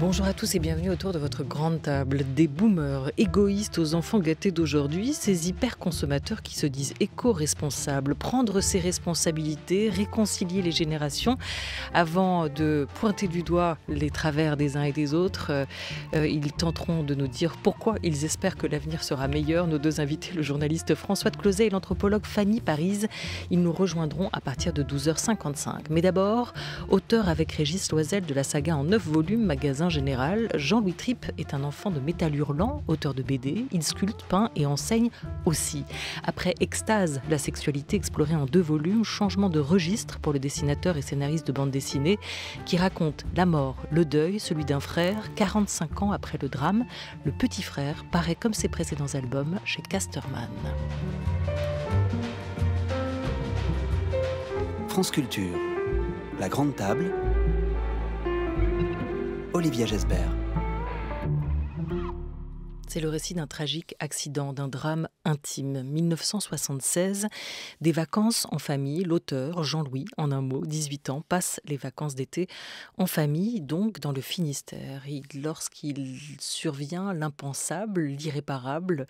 Bonjour à tous et bienvenue autour de votre grande table. Des boomers égoïstes aux enfants gâtés d'aujourd'hui, ces hyper-consommateurs qui se disent éco-responsables, prendre ses responsabilités, réconcilier les générations avant de pointer du doigt les travers des uns et des autres. Euh, ils tenteront de nous dire pourquoi ils espèrent que l'avenir sera meilleur. Nos deux invités, le journaliste François de Closet et l'anthropologue Fanny Paris, ils nous rejoindront à partir de 12h55. Mais d'abord, auteur avec Régis Loisel de la saga en neuf volumes, magasin général, Jean-Louis Tripp est un enfant de métal hurlant, auteur de BD. Il sculpte, peint et enseigne aussi. Après Extase, la sexualité explorée en deux volumes, changement de registre pour le dessinateur et scénariste de bande dessinée qui raconte la mort, le deuil, celui d'un frère, 45 ans après le drame. Le petit frère paraît comme ses précédents albums chez Casterman. France Culture, la grande table Olivia Jesper. C'est le récit d'un tragique accident, d'un drame intime. 1976, des vacances en famille. L'auteur, Jean-Louis, en un mot, 18 ans, passe les vacances d'été en famille, donc dans le Finistère. Lorsqu'il survient l'impensable, l'irréparable,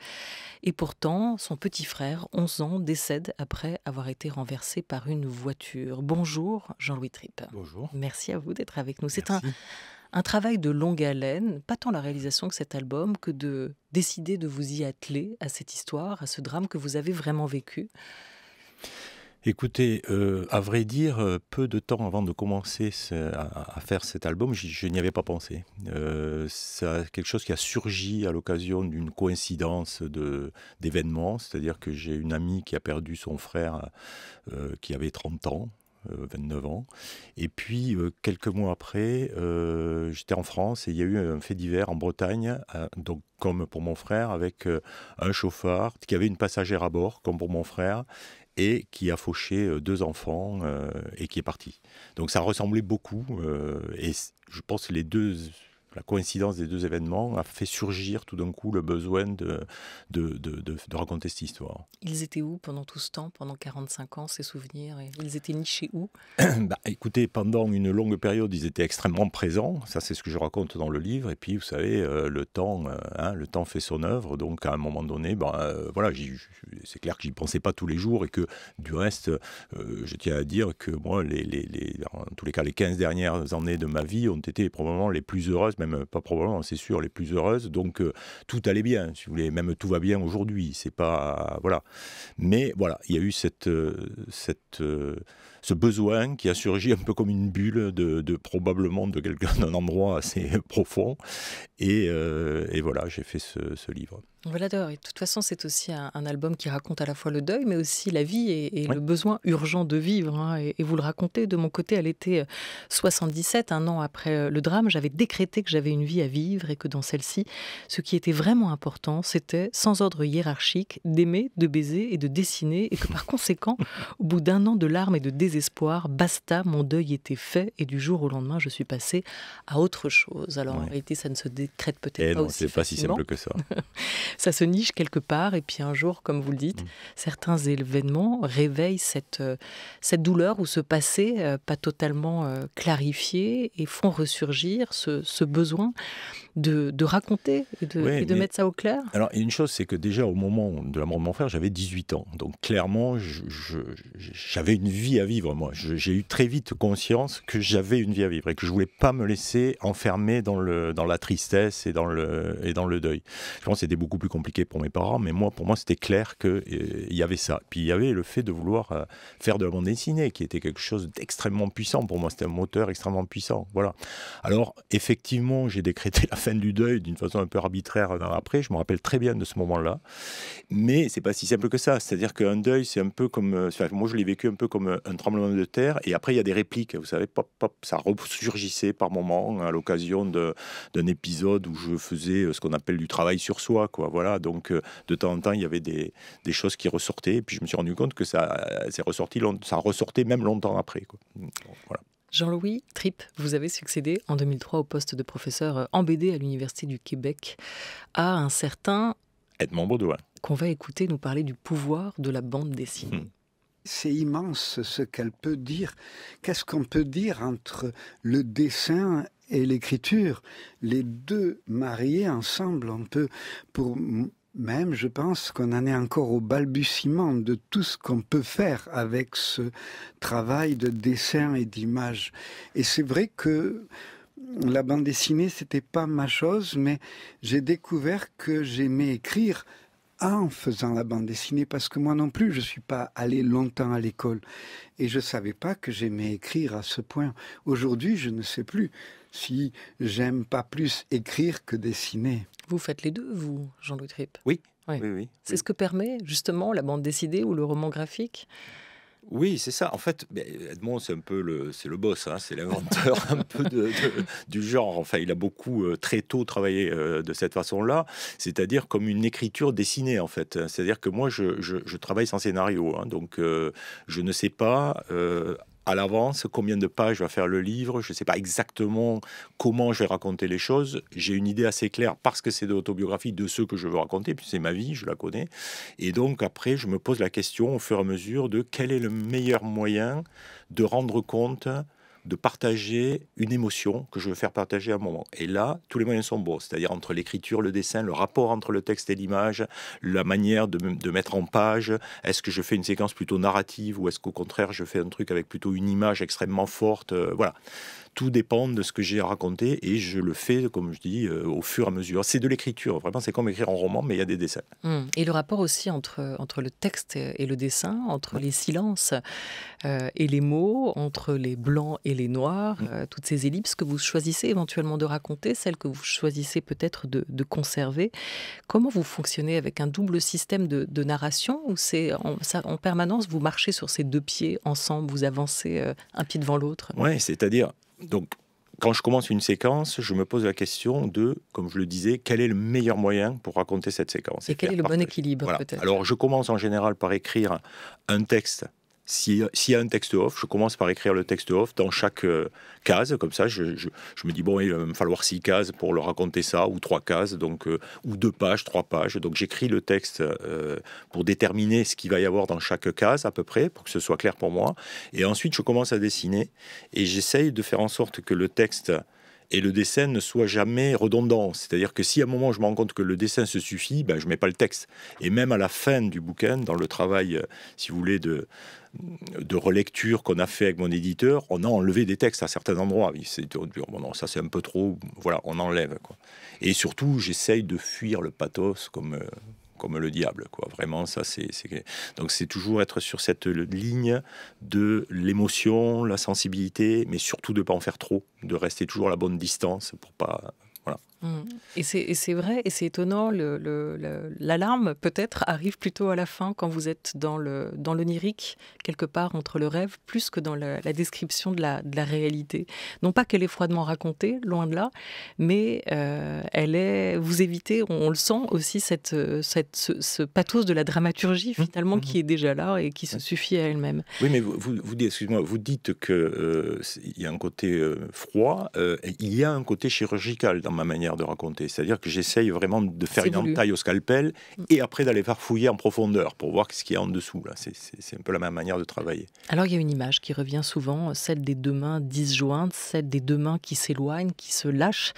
et pourtant, son petit frère, 11 ans, décède après avoir été renversé par une voiture. Bonjour, Jean-Louis Tripp. Bonjour. Merci à vous d'être avec nous. C'est un un travail de longue haleine, pas tant la réalisation de cet album, que de décider de vous y atteler à cette histoire, à ce drame que vous avez vraiment vécu Écoutez, euh, à vrai dire, euh, peu de temps avant de commencer à, faire cet album, je, n'y avais pas pensé. c'est euh, quelque chose qui a surgi à l'occasion d'une coïncidence d'événements, c'est-à-dire que j'ai une amie qui a perdu son frère qui avait 30 ans, 29 euh, ans. Et puis, euh, quelques mois après, euh, j'étais en France et il y a eu un fait divers en Bretagne, donc comme pour mon frère, avec un chauffard qui avait une passagère à bord, comme pour mon frère, et qui a fauché deux enfants et qui est parti. Donc ça ressemblait beaucoup et je pense que les deux la coïncidence des deux événements a fait surgir tout d'un coup le besoin de, de, de, raconter cette histoire. Ils étaient où pendant tout ce temps, pendant 45 ans, ces souvenirs Ils étaient nichés où bah, Écoutez, pendant une longue période, ils étaient extrêmement présents. Ça, c'est ce que je raconte dans le livre. Et puis, vous savez, euh, le temps, euh, hein, le temps fait son œuvre. Donc, à un moment donné, ben, voilà, c'est clair que j'y pensais pas tous les jours et que, du reste, je tiens à dire que moi, les, les, les, en tous les cas, les 15 dernières années de ma vie ont été probablement les plus heureuses, même pas probablement, c'est sûr, les plus heureuses. Donc euh, tout allait bien, si vous voulez, même tout va bien aujourd'hui. C'est pas voilà, mais voilà, il y a eu cette euh, cette euh, ce besoin qui a surgi un peu comme une bulle de, probablement de quelqu'un d'un endroit assez profond. Euh, et, voilà, j'ai fait ce, ce, livre. Voilà, de toute façon, c'est aussi un, album qui raconte à la fois le deuil, mais aussi la vie et, le besoin urgent de vivre. Hein. Et, vous le racontez, de mon côté, à l'été 77, un an après euh, le drame, j'avais décrété que j'avais une vie à vivre et que dans celle-ci, ce qui était vraiment important, c'était, sans ordre hiérarchique, d'aimer, de baiser et de dessiner, et que par conséquent, au bout d'un an de larmes et de désespoir désespoir, basta, mon deuil était fait et du jour au lendemain, je suis passé à autre chose. Alors en réalité, ça ne se décrète peut-être eh pas non, C'est pas si simple que ça. ça se niche quelque part et puis un jour, comme vous le dites, mm. certains événements réveillent cette, euh, cette douleur ou ce passé euh, pas totalement euh, clarifié et font ressurgir ce, besoin de, raconter et de, mettre ça au clair. Alors une chose, c'est que déjà au moment de l'amour mort de mon frère, j'avais 18 ans. Donc clairement, j'avais une vie à vivre moi. J'ai eu très vite conscience que j'avais une vie à vivre et que je voulais pas me laisser enfermer dans, le, dans la tristesse et dans, le, et dans le deuil. Je pense que c'était beaucoup plus compliqué pour mes parents, mais moi, pour moi, c'était clair qu'il euh, il y avait ça. Puis il y avait le fait de vouloir euh, faire de la bande dessinée, qui était quelque chose d'extrêmement puissant pour moi. C'était un moteur extrêmement puissant. Voilà. Alors, effectivement, j'ai décrété la fin du deuil d'une façon un peu arbitraire après. Je me rappelle très bien de ce moment-là. Mais c'est pas si simple que ça. C'est-à-dire qu'un deuil, c'est un peu comme. Euh, moi, je l'ai vécu un peu comme un monde de terre. Et après, il y a des répliques. Vous savez, pop, ça ressurgissait par moment à l'occasion d'un épisode où je faisais euh, ce qu'on appelle du travail sur soi. Quoi. Voilà. Donc, euh, de temps en temps, il y avait des, choses qui ressortaient. Et puis, je me suis rendu compte que ça, euh, ressorti, ça ressortait même longtemps après. Jean-Louis Tripp, vous avez succédé en 2003 au poste de professeur en BD à l'Université du Québec à un certain Edmond Baudouin, qu'on va écouter nous parler du pouvoir de la bande dessinée. Hum. C'est immense ce qu'elle peut dire. Qu'est-ce qu'on peut dire entre le dessin et l'écriture Les deux mariés ensemble, on peut, pour même, je pense qu'on en est encore au balbutiement de tout ce qu'on peut faire avec ce travail de dessin et d'image. Et c'est vrai que la bande dessinée, c'était pas ma chose, mais j'ai découvert que j'aimais écrire en faisant la bande dessinée, parce que moi non plus, je ne suis pas allé longtemps à l'école. Et je ne savais pas que j'aimais écrire à ce point. Aujourd'hui, je ne sais plus si j'aime pas plus écrire que dessiner. Vous faites les deux, vous, Jean-Louis Tripp Oui. oui. oui, C'est ce que permet justement la bande dessinée ou le roman graphique oui, c'est ça. En fait, euh, Edmond, c'est un peu le, c'est le boss, hein, c'est l'inventeur un peu du genre. Enfin, il a beaucoup euh, très tôt travaillé euh, de cette façon-là, c'est-à-dire comme une écriture dessinée en fait. C'est-à-dire que moi, je, travaille sans scénario, hein. donc je ne sais pas à l'avance combien de pages va faire le livre, je ne sais pas exactement comment je vais raconter les choses. J'ai une idée assez claire parce que c'est de l'autobiographie de ce que je veux raconter, puis c'est ma vie, je la connais. Et donc après, je me pose la question au fur et à mesure de quel est le meilleur moyen de rendre compte de partager une émotion que je veux faire partager à un moment. Et là, tous les moyens sont bons, c'est-à-dire entre l'écriture, le dessin, le rapport entre le texte et l'image, la manière de, mettre en page, est-ce que je fais une séquence plutôt narrative ou est-ce qu'au contraire je fais un truc avec plutôt une image extrêmement forte, euh, voilà tout dépend de ce que j'ai raconté et je le fais, comme je dis, euh, au fur et à mesure. C'est de l'écriture, vraiment, c'est comme écrire un roman, mais il y a des dessins. Hum. Et le rapport aussi entre, entre le texte et le dessin, entre les silences euh, et les mots, entre les blancs et les noirs, hum. euh, toutes ces ellipses que vous choisissez éventuellement de raconter, celles que vous choisissez peut-être de, conserver. Comment vous fonctionnez avec un double système de, narration où c'est en, en, permanence vous marchez sur ces deux pieds ensemble, vous avancez un pied devant l'autre Oui, c'est-à-dire donc, quand je commence une séquence, je me pose la question de, comme je le disais, quel est le meilleur moyen pour raconter cette séquence Et, quel est le bon équilibre peut-être Alors, je commence en général par écrire un texte s'il y a un texte off, je commence par écrire le texte off dans chaque euh, case, comme ça je, me dis, bon, il va me falloir six cases pour le raconter ça, ou trois cases, donc, euh, ou deux pages, trois pages. Donc j'écris le texte euh, pour déterminer ce qu'il va y avoir dans chaque case à peu près, pour que ce soit clair pour moi. Et ensuite, je commence à dessiner et j'essaye de faire en sorte que le texte et le dessin ne soit jamais redondant. C'est-à-dire que si à un moment je me rends compte que le dessin se suffit, ben, je mets pas le texte. Et même à la fin du bouquin, dans le travail, euh, si vous voulez, de, relecture qu'on a fait avec mon éditeur, on a enlevé des textes à certains endroits. C'est oh, bon, non, ça c'est un peu trop, voilà, on enlève. Quoi. Et surtout, j'essaye de fuir le pathos comme, euh, comme le diable. Quoi. Vraiment, ça, c'est. Donc, c'est toujours être sur cette ligne de l'émotion, la sensibilité, mais surtout de pas en faire trop, de rester toujours à la bonne distance pour pas. Voilà. Mm. Et c'est vrai, et c'est étonnant, l'alarme le, peut-être arrive plutôt à la fin quand vous êtes dans le, dans l'onirique, quelque part entre le rêve, plus que dans la, description de la, de la, réalité. Non pas qu'elle est froidement racontée, loin de là, mais euh, elle est, vous évitez, on, le sent aussi, cette, cette, ce, pathos de la dramaturgie mmh. finalement mmh. qui est déjà là et qui se suffit à elle-même. Oui, mais vous, vous, excusez-moi, vous dites qu'il euh, il y a un côté euh, froid, il y a un côté chirurgical dans ma manière de raconter. C'est-à-dire que j'essaye vraiment de faire une entaille au scalpel mm. et après d'aller fouiller en profondeur pour voir ce qu'il y a en dessous. Là, c'est un peu la même manière de travailler. Alors il y a une image qui revient souvent, celle des deux mains disjointes, celle des deux mains qui s'éloignent, qui se lâchent.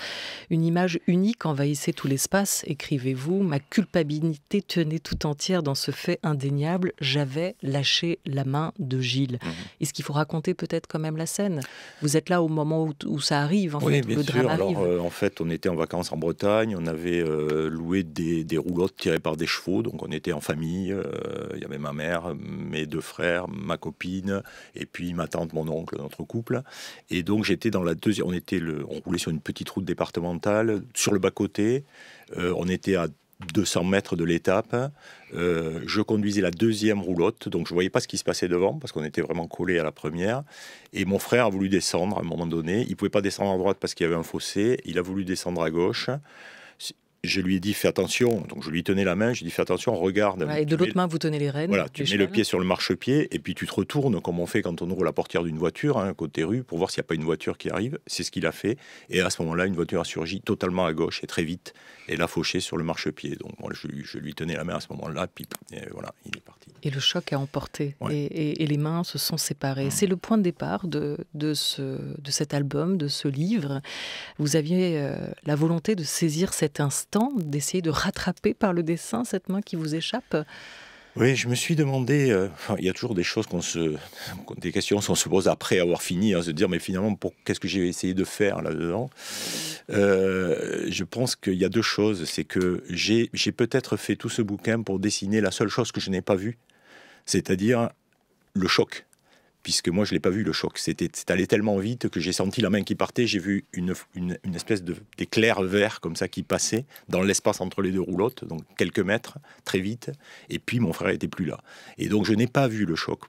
Une image unique envahissait tout l'espace. Écrivez-vous, ma culpabilité tenait tout entière dans ce fait indéniable. J'avais lâché la main de Gilles. Mhm. Est-ce qu'il faut raconter peut-être quand même la scène Vous êtes là au moment où, ça arrive. le drame Alors, euh, en fait, on était en vacances en Bretagne, on avait euh, loué des, des, roulottes tirées par des chevaux, donc on était en famille. Euh, il y avait ma mère, mes deux frères, ma copine, et puis ma tante, mon oncle, notre couple. Et donc j'étais dans la deuxième. On était le, on roulait sur une petite route départementale sur le bas côté. Euh, on était à 200 mètres de l'étape. Euh, je conduisais la deuxième roulotte, donc je voyais pas ce qui se passait devant parce qu'on était vraiment collé à la première. Et mon frère a voulu descendre à un moment donné. Il pouvait pas descendre à droite parce qu'il y avait un fossé. Il a voulu descendre à gauche je lui ai dit fais attention, donc je lui tenais la main, je lui ai dit fais attention, regarde. et de l'autre main, vous tenez les rênes. Voilà, tu mets le pied sur le marchepied et puis tu te retournes comme on fait quand on ouvre la portière d'une voiture, hein, côté rue, pour voir s'il n'y a pas une voiture qui arrive. C'est ce qu'il a fait. Et à ce moment-là, une voiture a surgi totalement à gauche et très vite et l'a fauché sur le marchepied. Donc je, lui tenais la main à ce moment-là, puis et voilà, il est parti. Et le choc a emporté. Et, les mains se sont séparées. Mmh. C'est le point de départ de, ce, de cet album, de ce livre. Vous aviez euh, la volonté de saisir cet instant, d'essayer de rattraper par le dessin cette main qui vous échappe. Oui, je me suis demandé. Euh, il y a toujours des choses qu'on se, des questions qu'on se pose après avoir fini, de hein, se dire mais finalement, pour qu'est-ce que j'ai essayé de faire là-dedans euh, Je pense qu'il y a deux choses. C'est que j'ai peut-être fait tout ce bouquin pour dessiner la seule chose que je n'ai pas vue, c'est-à-dire le choc. Puisque moi, je ne l'ai pas vu, le choc. C'était allé tellement vite que j'ai senti la main qui partait. J'ai vu une, espèce d'éclair vert comme ça qui passait dans l'espace entre les deux roulottes, donc quelques mètres, très vite. Et puis, mon frère n'était plus là. Et donc, je n'ai pas vu le choc.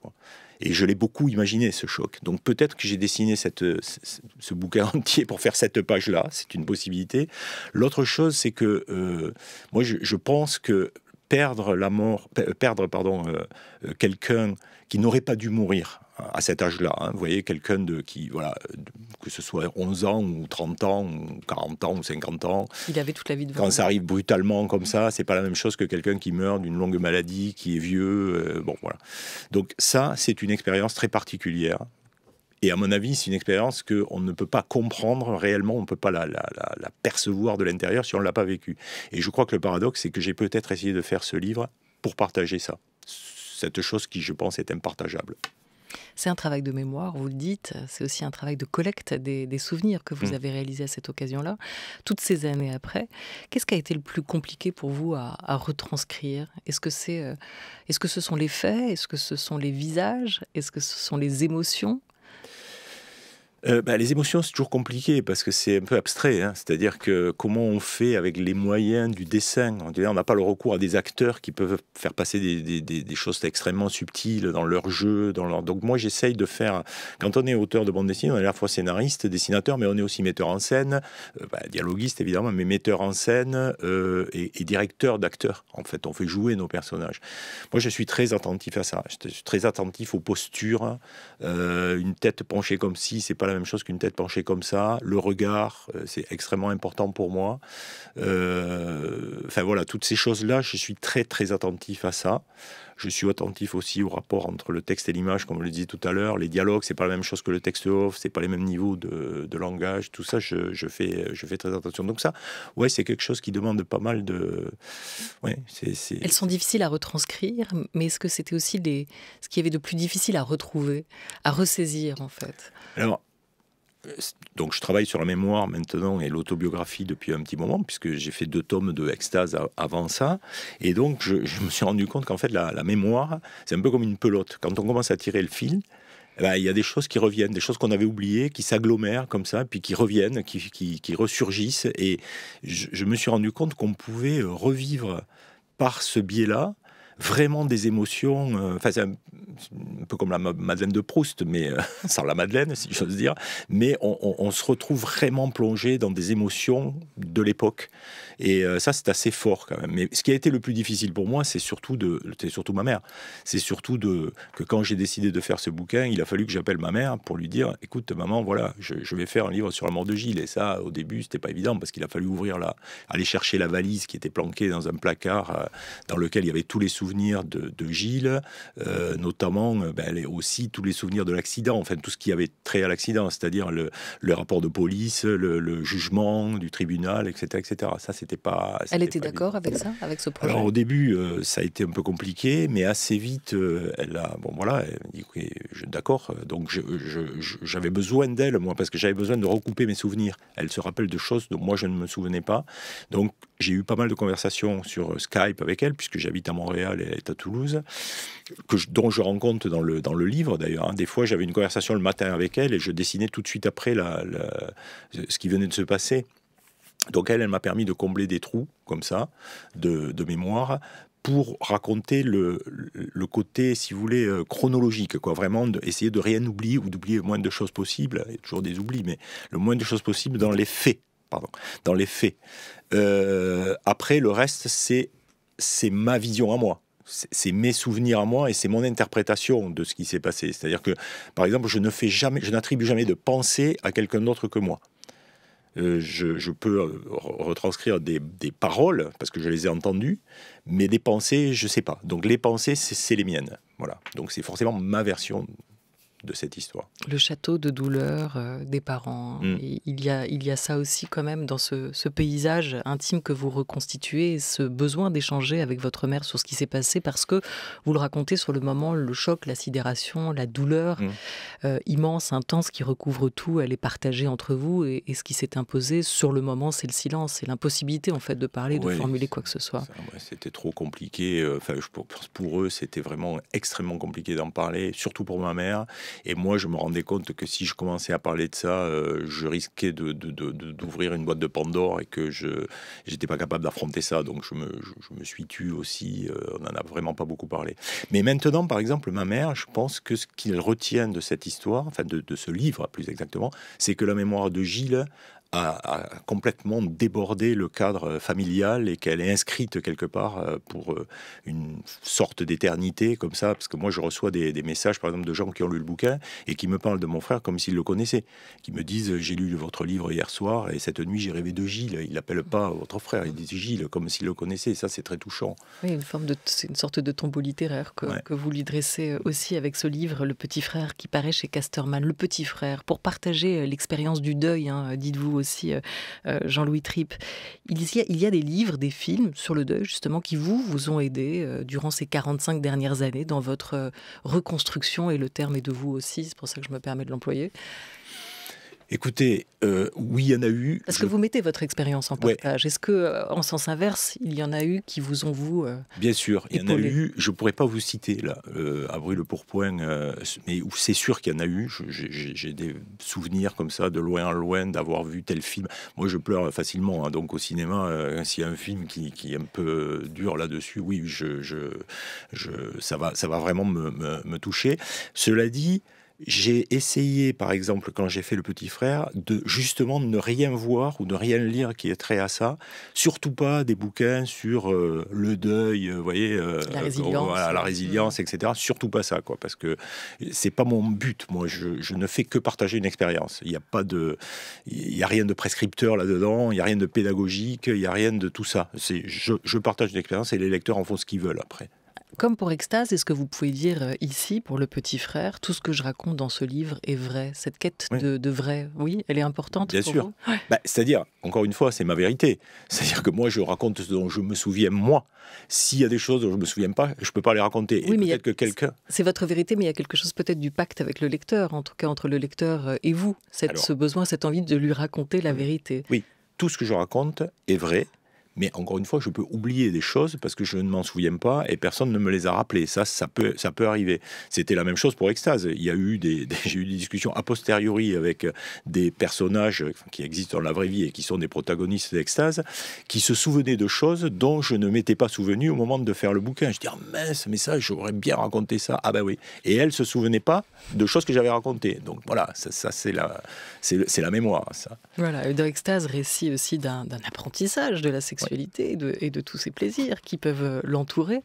Et je l'ai beaucoup imaginé, ce choc. Donc peut-être que j'ai dessiné cette, ce, bouquin entier pour faire cette page-là, c'est une possibilité. L'autre chose, c'est que euh, moi, je, pense que perdre la euh, perdre pardon, euh, euh, quelqu'un qui n'aurait pas dû mourir à cet âge-là. Hein. Vous voyez, quelqu'un de qui, voilà, que ce soit 11 ans ou 30 ans, ou 40 ans ou 50 ans. Quand ça arrive brutalement comme ça, c'est pas la même chose que quelqu'un qui meurt d'une longue maladie, qui est vieux. bon, voilà. Donc, ça, c'est une expérience très particulière et à mon avis, c'est une expérience qu'on ne peut pas comprendre réellement, on ne peut pas la, percevoir de l'intérieur si on ne l'a pas vécue. Et je crois que le paradoxe, c'est que j'ai peut-être essayé de faire ce livre pour partager ça. Cette chose qui, je pense, est impartageable. C'est un travail de mémoire, vous le dites. C'est aussi un travail de collecte des, souvenirs que vous mm. avez réalisés à cette occasion-là. Toutes ces années après, qu'est-ce qui a été le plus compliqué pour vous à, à retranscrire Est-ce que c'est, euh, est-ce que ce sont les faits Est-ce que ce sont les visages Est-ce que ce sont les émotions euh, bah, les émotions, c'est toujours compliqué parce que c'est un peu abstrait. Hein. C'est-à-dire que comment on fait avec les moyens du dessin On n'a pas le recours à des acteurs qui peuvent faire passer des, choses extrêmement subtiles dans leur jeu. Dans Donc moi, j'essaye de faire... Quand on est auteur de bande dessinée, on est à la fois scénariste, dessinateur, mais on est aussi metteur en scène, euh, bah, dialoguiste évidemment, mais metteur en scène euh, et, et, directeur d'acteurs. En fait, on fait jouer nos personnages. Moi, je suis très attentif à ça. Je suis très attentif aux postures. une tête penchée comme si, c'est pas la même chose qu'une tête penchée comme ça. Le regard, euh, c'est extrêmement important pour moi. Euh, enfin voilà, toutes ces choses-là, je suis très très attentif à ça. Je suis attentif aussi au rapport entre le texte et l'image, comme je le disais tout à l'heure. Les dialogues, c'est pas la même chose que le texte off, c'est pas les mêmes niveaux de, de langage. Tout ça, je, je, fais, je fais très attention. Donc ça, ouais, c'est quelque chose qui demande pas mal de. Ouais, c'est, Elles sont difficiles à retranscrire, mais est-ce que c'était aussi des... ce qu'il y avait de plus difficile à retrouver, à ressaisir en fait Alors, euh, donc je travaille sur la mémoire maintenant et l'autobiographie depuis un petit moment, puisque j'ai fait deux tomes de Extase avant ça. Et donc je, me suis rendu compte qu'en fait la, mémoire, c'est un peu comme une pelote. Quand on commence à tirer le fil, eh ben, il y a des choses qui reviennent, des choses qu'on avait oubliées, qui s'agglomèrent comme ça, puis qui reviennent, qui, qui, ressurgissent. Et je, me suis rendu compte qu'on pouvait revivre par ce biais-là vraiment des émotions. Euh, enfin, c'est un, peu comme la Madeleine de Proust, mais euh, sans la Madeleine, si j'ose dire. Mais on, se retrouve vraiment plongé dans des émotions de l'époque. Et euh, ça, c'est assez fort quand même. Mais ce qui a été le plus difficile pour moi, c'est surtout de, c'est surtout ma mère. C'est surtout de que quand j'ai décidé de faire ce bouquin, il a fallu que j'appelle ma mère pour lui dire, écoute, maman, voilà, je, vais faire un livre sur la mort de Gilles. Et ça, au début, c'était pas évident parce qu'il a fallu ouvrir la, aller chercher la valise qui était planquée dans un placard dans lequel il y avait tous les souvenirs de, Gilles, euh, notamment elle euh, ben, est aussi tous les souvenirs de l'accident, enfin tout ce qui avait trait à l'accident, c'est-à-dire le, rapport de police, le, jugement du tribunal, etc. etc. Ça, c'était pas. elle était d'accord avec ça, avec ce projet au début, euh, ça a été un peu compliqué, mais assez vite, elle a. Bon voilà, elle dit d'accord. Donc j'avais besoin d'elle, moi, parce que j'avais besoin de recouper mes souvenirs. Elle se rappelle de choses dont moi je ne me souvenais pas. Donc j'ai eu pas mal de conversations sur euh, Skype avec elle, puisque j'habite à Montréal et elle est à Toulouse, que je, dont je rencontre dans le, dans le livre d'ailleurs. Hein. Des fois, j'avais une conversation le matin avec elle et je dessinais tout de suite après la, ce qui venait de se passer. Donc elle, elle m'a permis de combler des trous comme ça, de, de mémoire, pour raconter le, le, côté, si vous voulez, euh, chronologique, quoi. Vraiment, essayer de rien oublier ou d'oublier le moins de choses possibles. Il y a toujours des oublis, mais le moins de choses possible dans les faits dans les faits. Euh, après, le reste, c'est c'est ma vision à moi. C'est mes souvenirs à moi et c'est mon interprétation de ce qui s'est passé. C'est-à-dire que, par exemple, je ne fais jamais, je n'attribue jamais de pensée à quelqu'un d'autre que moi. Euh, je, je, peux euh, retranscrire des, des, paroles parce que je les ai entendues, mais des pensées, je sais pas. Donc les pensées, c'est les miennes. Voilà. Donc c'est forcément ma version de cette histoire. Le château de douleur euh, des parents. Mm. il, y a, il y a ça aussi quand même dans ce, paysage intime que vous reconstituez, ce besoin d'échanger avec votre mère sur ce qui s'est passé parce que vous le racontez sur le moment, le choc, la sidération, la douleur mm. euh, immense, intense qui recouvre tout, elle est partagée entre vous et, ce qui s'est imposé sur le moment, c'est le silence, c'est l'impossibilité en fait de parler, de formuler quoi que ce soit. c'était trop compliqué. Euh, enfin, je pour eux, c'était vraiment extrêmement compliqué d'en parler, surtout pour ma mère. Et moi, je me rendais compte que si je commençais à parler de ça, euh, je risquais d'ouvrir une boîte de Pandore et que je n'étais pas capable d'affronter ça. Donc, je me, suis tué aussi. Euh, on n'en a vraiment pas beaucoup parlé. Mais maintenant, par exemple, ma mère, je pense que ce qu'il retient de cette histoire, enfin de ce livre plus exactement, c'est que la mémoire de Gilles a, complètement débordé le cadre familial et qu'elle est inscrite quelque part euh, pour euh, une sorte d'éternité comme ça. Parce que moi, je reçois des, messages, par exemple, de gens qui ont lu le bouquin et qui me parlent de mon frère comme s'ils le connaissaient, qui me disent j'ai lu votre livre hier soir et cette nuit j'ai rêvé de Gilles. Il n'appelle pas votre frère, il dit Gilles comme s'il le connaissait. Ça, c'est très touchant. Oui, une forme de, c'est une sorte de tombeau littéraire que, vous lui dressez euh, aussi avec ce livre, Le Petit Frère, qui paraît chez Casterman. Le Petit Frère, pour partager l'expérience du deuil, hein, dites-vous aussi euh, euh, Jean-Louis Tripp. Il y, a, il y, a, des livres, des films sur le deuil, justement, qui vous, vous ont aidé euh, durant ces 45 dernières années dans votre reconstruction, et le terme est de vous aussi, c'est pour ça que je me permets de l'employer. Écoutez, euh, oui, il y en a eu. Parce que vous mettez votre expérience en partage. Est-ce que, euh, en sens inverse, il y en a eu qui vous ont vous euh, Bien sûr, il y en a eu. Je ne pourrais pas vous citer là, euh, le Pourpoint, mais c'est sûr qu'il y en a eu. J'ai des souvenirs comme ça, de loin en loin, d'avoir vu tel film. Moi, je pleure facilement, hein, donc au cinéma, s'il y a un film qui, est un peu dur là-dessus, oui, je, je, ça va, vraiment me toucher. Cela dit. J'ai essayé, par exemple, quand j'ai fait le petit frère, de justement ne rien voir ou de rien lire qui est trait à ça. Surtout pas des bouquins sur euh, le deuil, euh, voyez, euh, la résilience, etc. Surtout pas ça, quoi, parce que c'est pas mon but. Moi, je, ne fais que partager une expérience. Il n'y a pas de, il y a rien de prescripteur là-dedans, il n'y a rien de pédagogique, il n'y a rien de tout ça. C'est, je partage une expérience et les lecteurs en font ce qu'ils veulent après. Comme pour Extase, est-ce que vous pouvez dire euh, ici, pour le petit frère, tout ce que je raconte dans ce livre est vrai Cette quête de, vrai, oui, elle est importante Bien sûr. Bah, c'est-à-dire, encore une fois, c'est ma vérité. C'est-à-dire que moi, je raconte ce dont je me souviens moi. S'il y a des choses dont je ne me souviens pas, je ne peux pas les raconter. Oui, Et mais a, que quelqu'un... C'est votre vérité, mais il y a quelque chose peut-être du pacte avec le lecteur, en tout cas entre le lecteur euh, et vous, ce besoin, cette envie de lui raconter la vérité. Oui, tout ce que je raconte est vrai mais encore une fois, je peux oublier des choses parce que je ne m'en souviens pas et personne ne me les a rappelées. Ça, ça peut, ça peut arriver. C'était la même chose pour Extase. Il y a eu des, j'ai eu des discussions a posteriori avec euh, des personnages qui existent dans la vraie vie et qui sont des protagonistes d'Extase, qui se souvenaient de choses dont je ne m'étais pas souvenu au moment de faire le bouquin. Je dis, ah mince, mais ça, j'aurais bien raconté ça. Ah ben oui. Et elle se souvenait pas de choses que j'avais racontées. Donc voilà, ça, c'est la, c'est la mémoire. Ça. Voilà, et Extase, récit aussi d'un apprentissage de la sexualité et, de, tous ces plaisirs qui peuvent euh, l'entourer,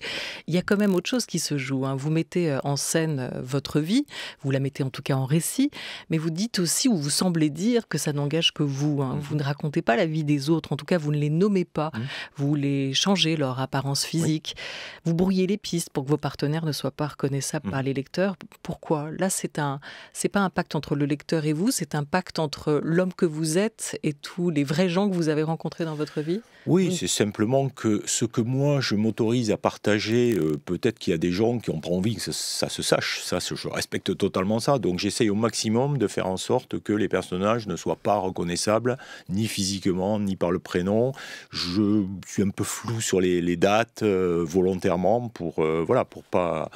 il y a quand même autre chose qui se joue. Hein. Vous mettez euh, en scène euh, votre vie, vous la mettez en tout cas en récit, mais vous dites aussi ou vous semblez dire que ça n'engage que vous. Hein. Mmh. Vous ne racontez pas la vie des autres, en tout cas vous ne les nommez pas. Mmh. Vous les changez leur apparence physique. Vous brouillez les pistes pour que vos partenaires ne soient pas reconnaissables mmh. par les lecteurs. Pourquoi Là, ce n'est c'est pas un pacte entre le lecteur et vous, c'est un pacte entre l'homme que vous êtes et tous les vrais gens que vous avez rencontrés dans votre vie. Oui, c'est simplement que ce que moi je m'autorise à partager, euh, peut-être qu'il y a des gens qui ont pas envie que ça, se sache. Ça, je respecte totalement ça. Donc j'essaye au maximum de faire en sorte que les personnages ne soient pas reconnaissables, ni physiquement, ni par le prénom. Je suis un peu flou sur les, dates euh, volontairement pour euh, voilà pour pas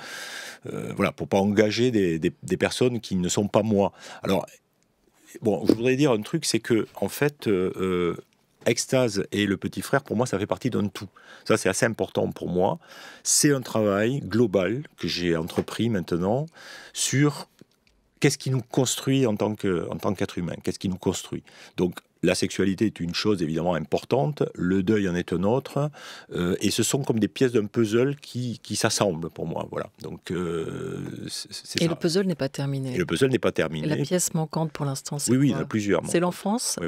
voilà pour pas engager des, personnes qui ne sont pas moi. Alors Bon, je voudrais dire un truc, c'est que en fait, Extase et le petit frère, pour moi, ça fait partie d'un tout. Ça, c'est assez important pour moi. C'est un travail global que j'ai entrepris maintenant sur qu'est-ce qui nous construit en tant qu'être humain Qu'est-ce qui nous construit Donc, la sexualité est une chose évidemment importante, le deuil en est un autre, euh, et ce sont comme des pièces d'un puzzle qui, s'assemblent pour moi. Voilà. Donc, euh, et le puzzle n'est pas terminé. Et le puzzle n'est pas terminé. la pièce manquante pour l'instant, c'est Oui, oui, il y en a plusieurs. C'est l'enfance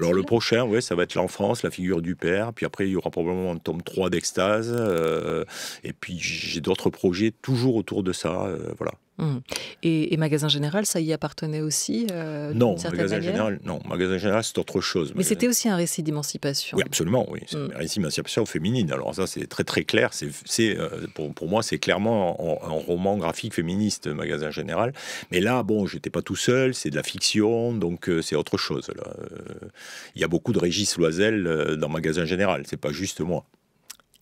Alors le prochain, oui, ça va être l'enfance, la figure du père, puis après il y aura probablement un tome 3 d'extase, euh, et puis j'ai d'autres projets toujours autour de ça. voilà. Hum. Et, Magasin Général, ça y appartenait aussi euh, Non, Magasin Général, non. Magasin Général, c'est autre chose. Mais c'était aussi un récit d'émancipation. Oui, absolument, oui. C'est hum. un récit d'émancipation féminine. Alors ça, c'est très très clair. C'est, euh, pour, moi, c'est clairement un, roman graphique féministe, Magasin Général. Mais là, bon, j'étais pas tout seul, c'est de la fiction, donc euh, c'est autre chose. Là. Il y a beaucoup de Régis Loisel dans Magasin Général, c'est pas juste moi.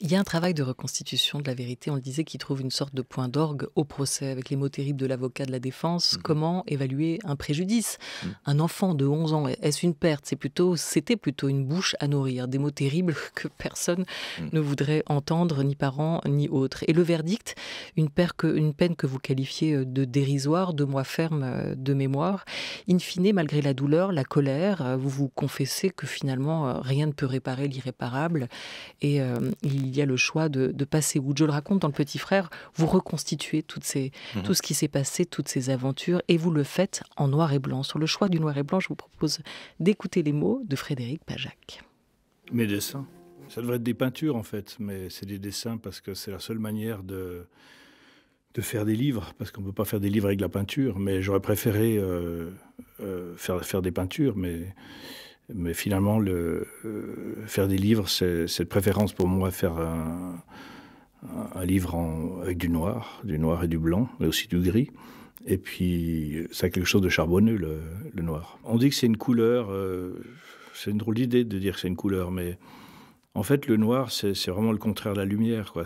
Il y a un travail de reconstitution de la vérité, on le disait, qui trouve une sorte de point d'orgue au procès, avec les mots terribles de l'avocat de la défense. Mmh. Comment évaluer un préjudice mmh. Un enfant de 11 ans, est-ce une perte C'est plutôt, c'était plutôt une bouche à nourrir, des mots terribles que personne mmh. ne voudrait entendre, ni parents, ni autres. Et le verdict, une, peine que vous qualifiez euh, de dérisoire, de mois ferme euh, de mémoire. In fine, malgré la douleur, la colère, euh, vous vous confessez que finalement, rien ne peut réparer l'irréparable. Et il y a le choix de, passer, où je le raconte dans Le Petit Frère, vous reconstituez mhm. tout ce qui s'est passé, toutes ces aventures, et vous le faites en noir et blanc. Sur le choix du noir et blanc, je vous propose d'écouter les mots de Frédéric Pajac. Mes dessins. Ça devrait être des peintures en fait, mais c'est des dessins parce que c'est la seule manière de, faire des livres, parce qu'on ne peut pas faire des livres avec de la peinture, mais j'aurais préféré euh, euh, faire, faire des peintures, mais mais finalement, le, euh, faire des livres, c'est de préférence pour moi faire un, livre avec du noir, du noir et du blanc, mais aussi du gris. Et puis, ça a quelque chose de charbonneux, le, noir. On dit que c'est une couleur, euh, c'est une drôle d'idée de dire que c'est une couleur, mais en fait, le noir, c'est vraiment le contraire de la lumière. Quoi.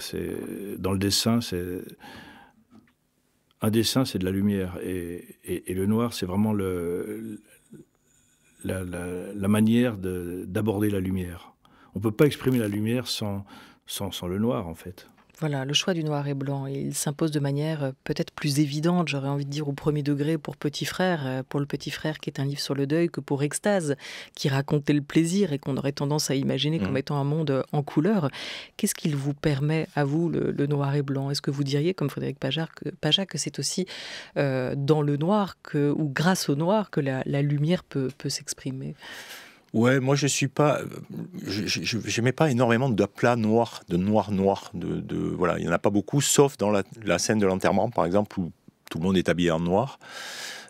Dans le dessin, c'est. Un dessin, c'est de la lumière. Et, et le noir, c'est vraiment le, la, manière d'aborder la lumière. On ne peut pas exprimer la lumière sans, sans le noir, en fait. Voilà, le choix du noir et blanc, il s'impose de manière euh, peut-être plus évidente, j'aurais envie de dire au premier degré pour Petit Frère, euh, pour le Petit Frère qui est un livre sur le deuil, que pour Extase, qui racontait le plaisir et qu'on aurait tendance à imaginer comme mmh. étant un monde euh, en couleur. Qu'est-ce qu'il vous permet à vous, le, noir et blanc Est-ce que vous diriez, comme Frédéric Pajard, que, c'est aussi dans le noir que, ou grâce au noir que la, lumière peut s'exprimer Ouais, moi je suis pas, je n'aimais pas énormément de plats noirs, de noir noir, de, voilà, il y en a pas beaucoup, sauf dans la, scène de l'enterrement par exemple où tout le monde est habillé en noir.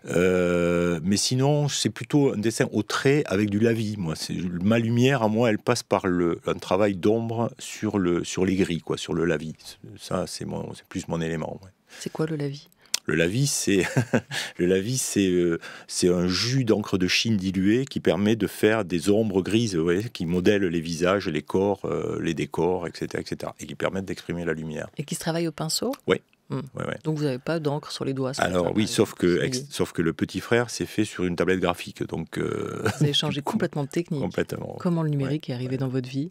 Euh, mais sinon, c'est plutôt un dessin au trait avec du lavis. Moi, ma lumière à moi, elle passe par le, un travail d'ombre sur le sur les gris, quoi, sur le lavis. Ça, c'est plus mon élément. C'est quoi le lavis le lavis, c'est le lavis, euh, c'est un jus d'encre de Chine dilué qui permet de faire des ombres grises, qui modèlent les visages, les corps, euh, les décors, etc., etc., et qui permettent d'exprimer la lumière. Et qui se travaille au pinceau. Oui, Hmm. Donc vous n'avez pas d'encre sur les doigts. Alors oui, sauf que, sauf que le petit frère s'est fait sur une tablette graphique. Donc, euh, Vous avez changé complètement de technique. Complètement. Comment le numérique est arrivé dans votre vie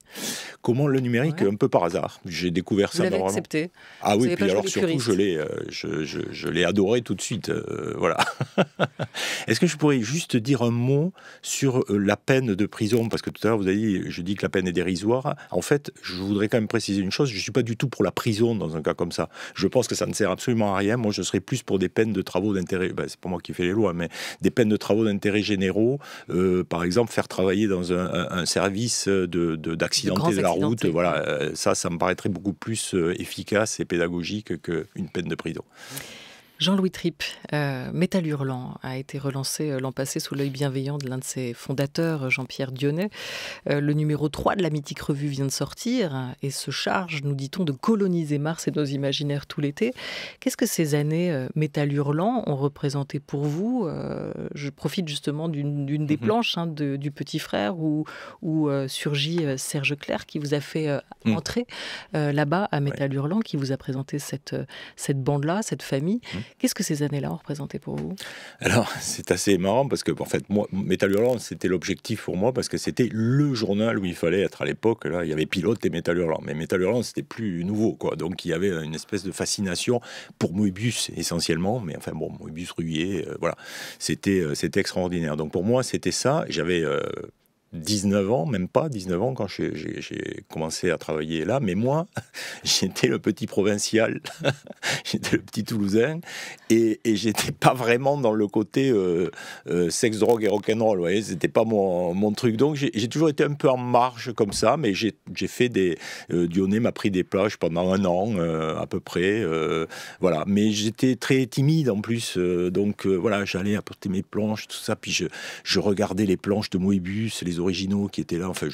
Comment le numérique, un peu par hasard. J'ai découvert ça. Vous l'avez accepté Ah oui, puis alors surtout, je l'ai, euh, je, adoré tout de suite. Euh, voilà. Est-ce que je pourrais juste dire un mot sur la peine de prison Parce que tout à l'heure, vous avez dit, je dis que la peine est dérisoire. En fait, je voudrais quand même préciser une chose. Je ne suis pas du tout pour la prison dans un cas comme ça. Je pense que ça ça ne sert absolument à rien. Moi, je serais plus pour des peines de travaux d'intérêt. Ben, c'est pas moi qui fais les lois, mais des peines de travaux d'intérêt généraux. Euh, par exemple, faire travailler dans un, service d'accidenté de, la route. Voilà, euh, ça, ça me paraîtrait beaucoup plus euh, efficace et pédagogique qu'une peine de prison. Jean-Louis Tripp, euh, Métal Hurlant, a été relancé euh, l'an passé sous l'œil bienveillant de l'un de ses fondateurs, euh, Jean-Pierre Dionnet. Euh, le numéro 3 de la mythique revue vient de sortir hein, et se charge, nous dit-on, de coloniser Mars et nos imaginaires tout l'été. Qu'est-ce que ces années Métal Hurlant ont représenté pour vous Je profite justement d'une des mhm. planches hein, du Petit Frère où, surgit Serge Clerc qui vous a fait mhm. entrer là-bas à Métal Hurlant, qui vous a présenté cette, bande-là, cette famille. Mhm. Qu'est-ce que ces années-là ont représenté pour vous Alors, c'est assez marrant parce que, en fait, moi, hurlant c'était l'objectif pour moi parce que c'était le journal où il fallait être à l'époque. Là, il y avait Pilote et hurlant, Mais hurlant c'était plus nouveau, quoi. Donc, il y avait une espèce de fascination pour Moebius essentiellement. Mais enfin, bon, Moebius Ruyet, euh, voilà. Euh, c'était, extraordinaire. Donc, pour moi, c'était ça. J'avais. Euh, 19 ans, même pas 19 ans quand j'ai commencé à travailler là, mais moi, j'étais le petit provincial, j'étais le petit Toulousain, et, j'étais pas vraiment dans le côté euh, euh, sexe, drogue et rock'n'roll, vous voyez, c'était pas mon, mon, truc. Donc j'ai toujours été un peu en marge comme ça, mais j'ai fait des... Euh, m'a pris des plages pendant un an euh, à peu près, voilà. Mais j'étais très timide en plus, donc voilà, j'allais apporter mes planches, tout ça, puis je, je regardais les planches de Moebius, les originaux qui étaient là. Enfin,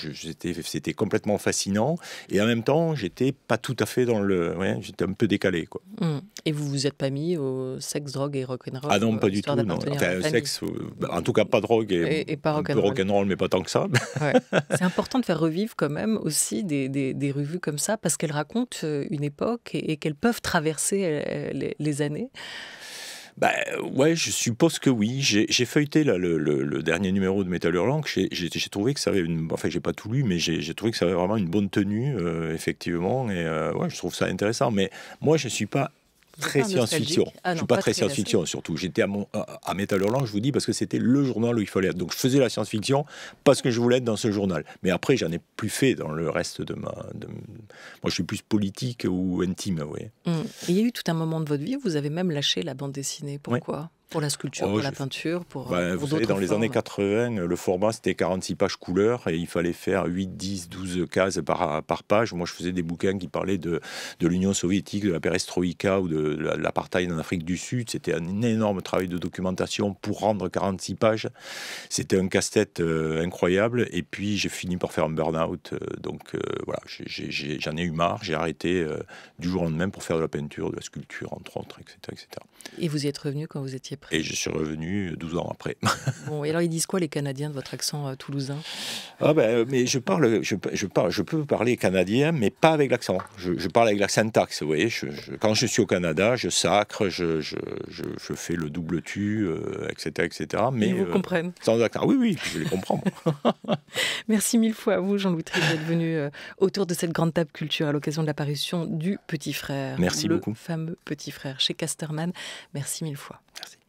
c'était complètement fascinant. Et en même temps, j'étais pas tout à fait dans le. j'étais un peu décalé. Quoi. Mmh. Et vous vous êtes pas mis au sexe, drogue et rock'n'roll Ah non, pas euh, du tout. Non. Euh, bah, en tout cas, pas drogue et, pas rock'n'roll. mais pas tant que ça. C'est important de faire revivre quand même aussi des, revues comme ça parce qu'elles racontent euh, une époque et, qu'elles peuvent traverser les, les années bah, ouais, je suppose que oui. J'ai feuilleté le, dernier numéro de Metal Hurlant. J'ai trouvé que ça avait une. Enfin, j'ai pas tout lu, mais j'ai trouvé que ça avait vraiment une bonne tenue, euh, effectivement. Et euh, ouais, je trouve ça intéressant. Mais moi, je suis pas très science-fiction. je ne suis pas, très, science-fiction, surtout. J'étais à, mon, à, Hurlant, je vous dis, parce que c'était le journal où il fallait être. Donc je faisais la science-fiction parce que je voulais être dans ce journal. Mais après, j'en ai plus fait dans le reste de ma. De... Moi, je suis plus politique ou intime, vous hum. Il y a eu tout un moment de votre vie où vous avez même lâché la bande dessinée. Pourquoi pour la sculpture, oh, pour la peinture, pour, bah, euh, Vous dans les années 80, le format, c'était 46 pages couleur et il fallait faire 8, 10, 12 cases par, par page. Moi, je faisais des bouquins qui parlaient de, de l'Union soviétique, de la perestroïka ou de, l'apartheid en Afrique du Sud. C'était un énorme travail de documentation pour rendre 46 pages. C'était un casse-tête euh, incroyable. Et puis, j'ai fini par faire un burn-out. Euh, donc, voilà, j'en ai, eu marre. J'ai arrêté du jour au lendemain pour faire de la peinture, de la sculpture, entre autres, etc. etc. Et vous y êtes revenu quand vous étiez et je suis revenu 12 euh, ans après. bon, et alors ils disent quoi les Canadiens de votre accent euh, toulousain ah ben, euh, mais je parle, je, parle, je peux parler canadien, mais pas avec l'accent. Je, parle avec l'accent syntaxe, vous voyez. quand je suis au Canada, je sacre, je, fais le double tu, etc., etc. Mais ils vous comprennent. Sans accent. Oui, oui, je les comprends. Merci mille fois à vous, Jean-Louis d'être venu autour de cette grande table culture à l'occasion de l'apparition du Petit Frère. Merci le fameux Petit Frère chez Casterman. Merci mille fois. Merci.